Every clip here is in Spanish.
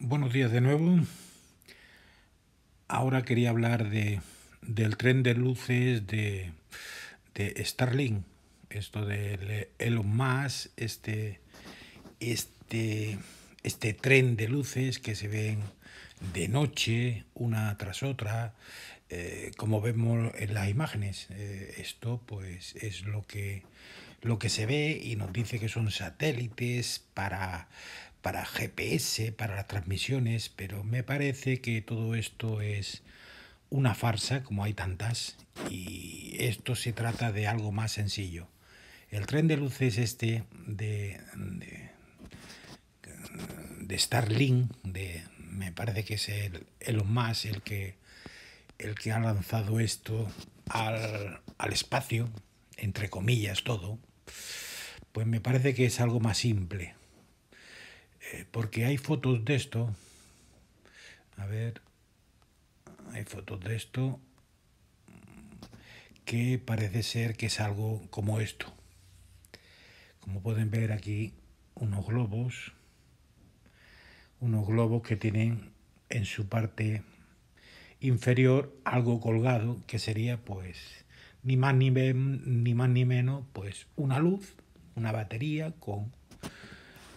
buenos días de nuevo. Ahora quería hablar de, del tren de luces de, de Starlink. Esto de Elon Musk, este, este, este tren de luces que se ven de noche, una tras otra, eh, como vemos en las imágenes. Eh, esto pues es lo que, lo que se ve y nos dice que son satélites para para GPS, para las transmisiones, pero me parece que todo esto es una farsa, como hay tantas, y esto se trata de algo más sencillo. El tren de luces este de, de, Starlink, de, me parece que es el, más el que, el que ha lanzado esto al, al espacio, entre comillas todo, pues me parece que es algo más simple, eh, porque hay fotos de esto. A ver, hay fotos de esto que parece ser que es algo como esto. Como pueden ver aquí, unos globos, unos globos que tienen en su parte inferior algo colgado que sería pues ni más ni, ni más ni menos pues una luz, una batería con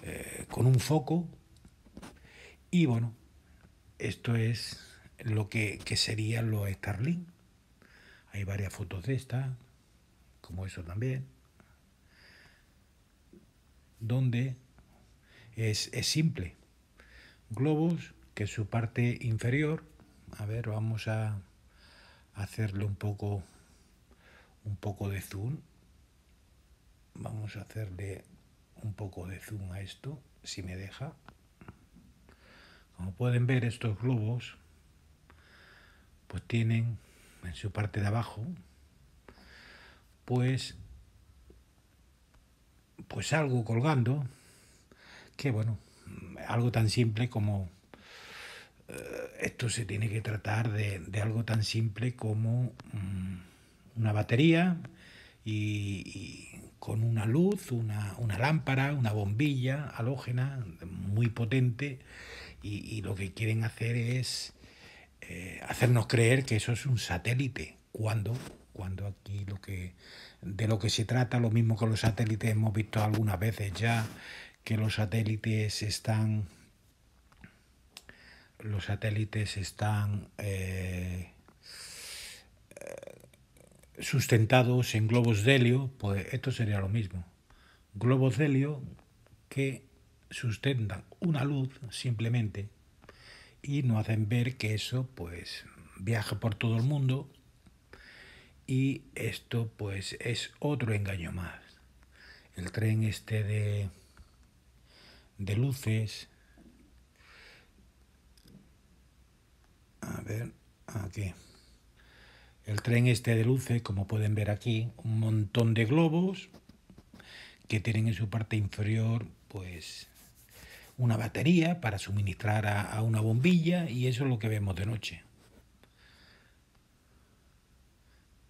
eh, con un foco. Y bueno, esto es lo que, que serían los Starlink. Hay varias fotos de esta como eso también, donde es, es simple. Globos que su parte inferior, a ver, vamos a hacerle un poco, un poco de zoom. Vamos a hacerle un poco de zoom a esto, si me deja. Como pueden ver, estos globos pues tienen en su parte de abajo pues pues algo colgando que bueno, algo tan simple como eh, esto se tiene que tratar de, algo tan simple como mm, una batería y con una luz, una, lámpara, una bombilla halógena muy potente y, lo que quieren hacer es eh, hacernos creer que eso es un satélite, cuando, cuando aquí lo que, de lo que se trata, lo mismo que los satélites, hemos visto algunas veces ya que los satélites están los satélites están eh, sustentados en globos de helio, pues esto sería lo mismo. Globos de helio que sustentan una luz simplemente y nos hacen ver que eso pues viaja por todo el mundo y esto pues es otro engaño más. El tren este de, de luces. A ver, aquí. El tren este de luces, como pueden ver aquí, un montón de globos que tienen en su parte inferior pues una batería para suministrar a, a una bombilla y eso es lo que vemos de noche.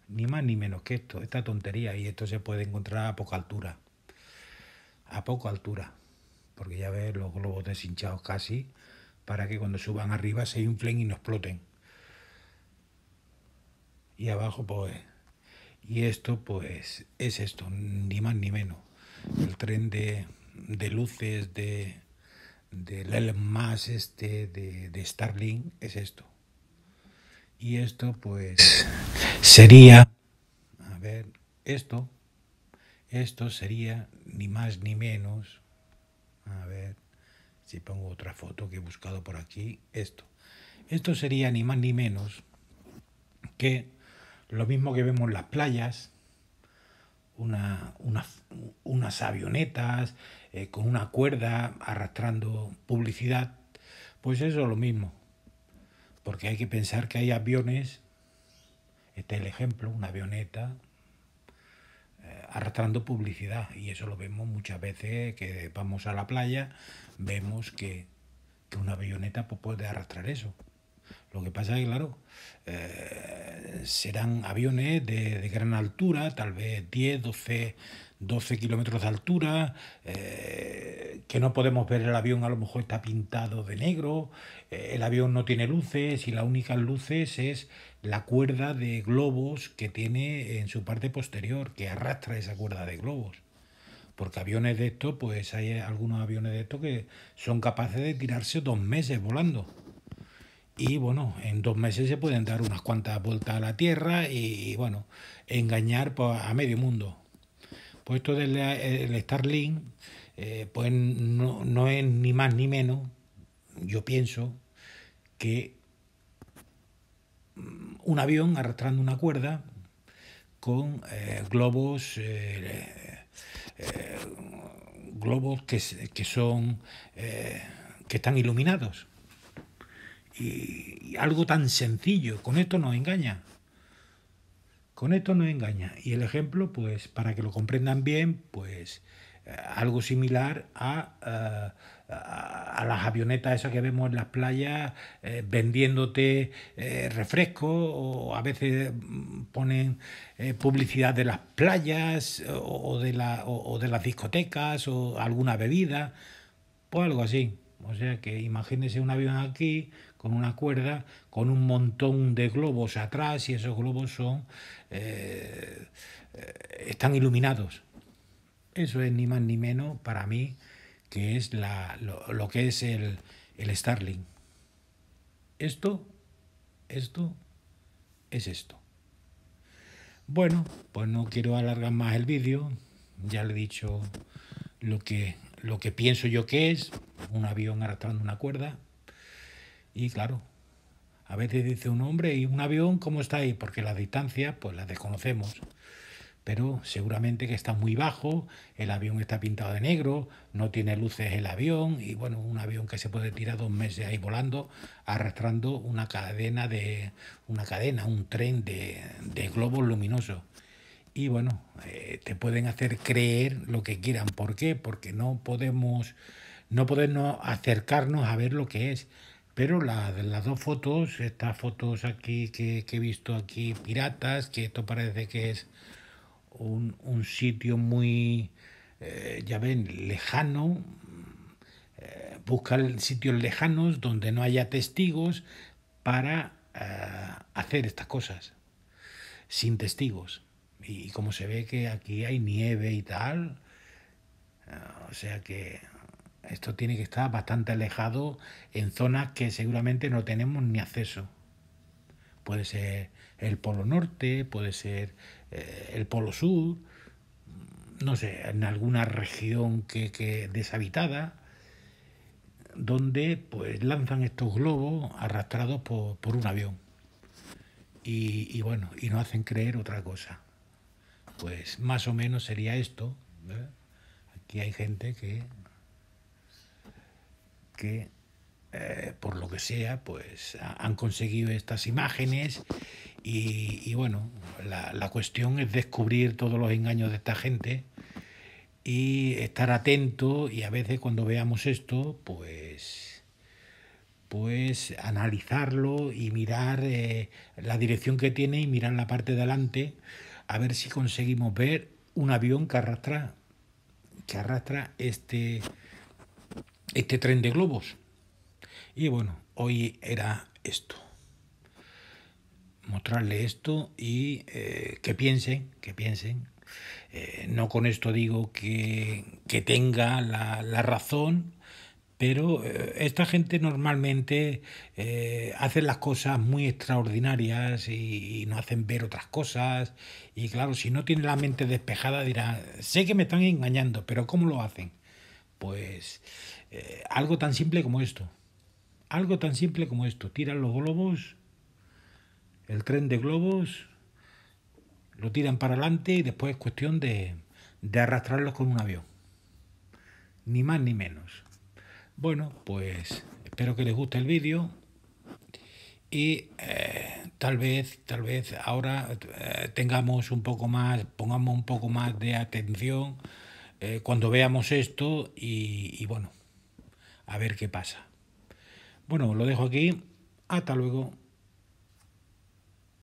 Ni más ni menos que esto, esta tontería y esto se puede encontrar a poca altura. A poca altura, porque ya ves los globos deshinchados casi para que cuando suban arriba se inflen y no exploten y abajo pues y esto pues es esto ni más ni menos el tren de, de luces de del más este de, de Starlink es esto y esto pues sería a ver esto esto sería ni más ni menos a ver si pongo otra foto que he buscado por aquí esto esto sería ni más ni menos que lo mismo que vemos en las playas, unas, avionetas eh, con una cuerda arrastrando publicidad, pues eso es lo mismo. Porque hay que pensar que hay aviones, este es el ejemplo, una avioneta eh, arrastrando publicidad y eso lo vemos muchas veces que vamos a la playa, vemos que, una avioneta pues, puede arrastrar eso. Lo que pasa es que, claro, eh, serán aviones de, gran altura, tal vez 10, 12, 12 kilómetros de altura, eh, que no podemos ver el avión, a lo mejor está pintado de negro, eh, el avión no tiene luces y las únicas luces es la cuerda de globos que tiene en su parte posterior, que arrastra esa cuerda de globos. Porque aviones de estos, pues hay algunos aviones de estos que son capaces de tirarse dos meses volando y bueno, en dos meses se pueden dar unas cuantas vueltas a la Tierra y, bueno, engañar a medio mundo. Pues esto del Starlink, eh, pues no, es ni más ni menos, yo pienso, que mm, un avión arrastrando una cuerda con eh, globos eh, globos que, que son que están iluminados y, algo tan sencillo, con esto nos engaña. Con esto nos engaña. Y el ejemplo, pues, para que lo comprendan bien, pues eh, algo similar eh, a, a, las avionetas esas que vemos en las playas eh, vendiéndote refrescos o a veces mm, ponen publicidad de las playas o, de, la, o, de las discotecas o alguna bebida, pues algo así. O sea que imagínense un avión aquí con una cuerda, con un montón de globos atrás y esos globos son, eh, eh, están iluminados. Eso es ni más ni menos para mí que es lo, que es el, Starling. Esto, esto, es esto. Bueno, pues no quiero alargar más el vídeo. Ya le he dicho lo que, lo que pienso yo que es. Un avión arrastrando una cuerda. Y claro, a veces dice un hombre, ¿y un avión cómo está ahí? Porque la distancia, pues la desconocemos. Pero seguramente que está muy bajo, el avión está pintado de negro, no tiene luces el avión, y bueno, un avión que se puede tirar dos meses ahí volando, arrastrando una cadena de. una cadena, un tren de, de globos luminosos. Y bueno, eh, te pueden hacer creer lo que quieran. ¿Por qué? Porque no podemos. no podemos acercarnos a ver lo que es pero la, las dos fotos, estas fotos aquí que, he visto aquí, piratas, que esto parece que es un, sitio muy, eh, ya ven, lejano. Eh, buscan sitios lejanos donde no haya testigos para eh, hacer estas cosas, sin testigos. y como se ve que aquí hay nieve y tal, eh, o sea que esto tiene que estar bastante alejado en zonas que seguramente no tenemos ni acceso. Puede ser el Polo Norte, puede ser eh, el Polo Sur, no sé, en alguna región que, deshabitada, donde pues lanzan estos globos arrastrados por, un avión. Y, bueno, y nos hacen creer otra cosa. Pues más o menos sería esto. ¿eh? Aquí hay gente que eh, por lo que sea, pues han conseguido estas imágenes y, bueno, la, cuestión es descubrir todos los engaños de esta gente y estar atento y a veces cuando veamos esto, pues pues analizarlo y mirar eh, la dirección que tiene y mirar la parte de delante a ver si conseguimos ver un avión que arrastra que arrastra este este tren de globos. Y bueno, hoy era esto. Mostrarle esto y eh, que piensen, que piensen. Eh, no con esto digo que, tenga la, la, razón, pero eh, esta gente normalmente hace las cosas muy extraordinarias y, no hacen ver otras cosas. Y claro, si no tiene la mente despejada dirá, sé que me están engañando, pero ¿cómo lo hacen? Pues eh, algo tan simple como esto. Algo tan simple como esto. Tiran los globos, el tren de globos, lo tiran para adelante y después es cuestión de, de arrastrarlos con un avión. Ni más ni menos. Bueno, pues espero que les guste el vídeo y eh, tal vez tal vez ahora eh, tengamos un poco más pongamos un poco más de atención eh, cuando veamos esto y, y bueno, a ver qué pasa. Bueno, lo dejo aquí. Hasta luego.